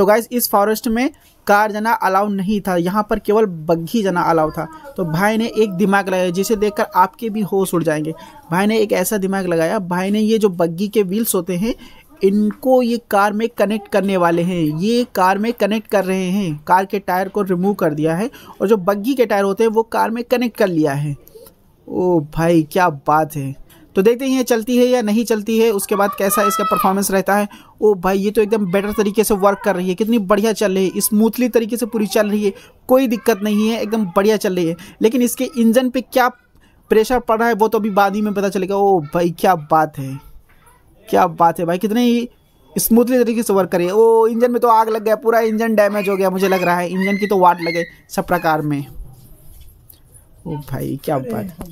तो गाइज इस फॉरेस्ट में कार जाना अलाउ नहीं था यहाँ पर केवल बग्घी जाना अलाउ था तो भाई ने एक दिमाग लगाया जिसे देखकर आपके भी होश उड़ जाएंगे भाई ने एक ऐसा दिमाग लगाया भाई ने ये जो बग्घी के व्हील्स होते हैं इनको ये कार में कनेक्ट करने वाले हैं ये कार में कनेक्ट कर रहे हैं कार के टायर को रिमूव कर दिया है और जो बग्घी के टायर होते हैं वो कार में कनेक्ट कर लिया है ओ भाई क्या बात है तो देखते हैं ये चलती है या नहीं चलती है उसके बाद कैसा इसका परफॉर्मेंस रहता है ओ भाई ये तो एकदम बेटर तरीके से वर्क कर रही है कितनी बढ़िया चल रही है स्मूथली तरीके से पूरी चल रही है कोई दिक्कत नहीं है एकदम बढ़िया चल रही है लेकिन इसके इंजन पर क्या प्रेशर पड़ रहा है वो तो अभी बाद ही में पता चलेगा ओ भाई क्या बात है क्या बात है भाई कितने ही स्मूथली तरीके से वर्क करिए ओ इंजन में तो आग लग गया पूरा इंजन डैमेज हो गया मुझे लग रहा है इंजन की तो वाट लगे सब प्रकार में ओ भाई क्या बात है